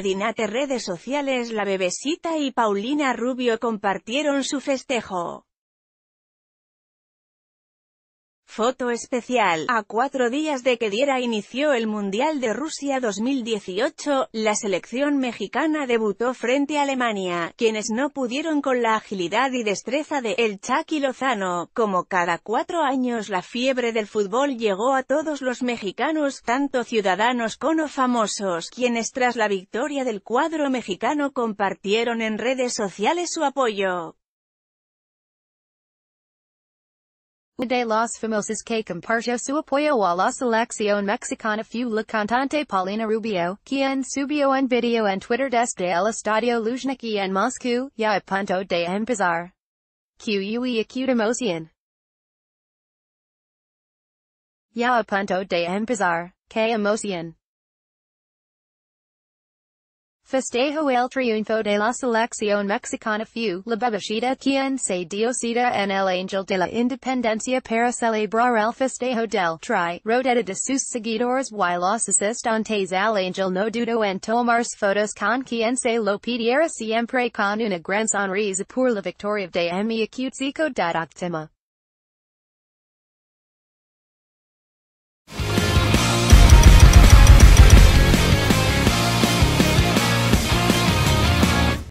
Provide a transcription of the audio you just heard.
Medinate redes sociales La Bebesita y Paulina Rubio compartieron su festejo. Foto especial, a cuatro días de que diera inicio el Mundial de Rusia 2018, la selección mexicana debutó frente a Alemania, quienes no pudieron con la agilidad y destreza de El Chucky Lozano. Como cada cuatro años la fiebre del fútbol llegó a todos los mexicanos, tanto ciudadanos como famosos, quienes tras la victoria del cuadro mexicano compartieron en redes sociales su apoyo. de las famosas que compartió su apoyo a la selección mexicana fue la cantante Paulina Rubio, quien subió un video en Twitter desde el Estadio Luzhniki en Moscú, ya a punto de empezar. qué acute emoción. Ya a punto de empezar. Que emoción. Festejo el triunfo de la selección mexicana fue la bebida quien se diosida en el Angel de la Independencia para celebrar el festejo del tri, rodeta de sus seguidores y los asistentes al Angel no dudo en tomar fotos con quien se lo pidiera siempre con una gran sonrisa por la victoria de mi acutico de optima.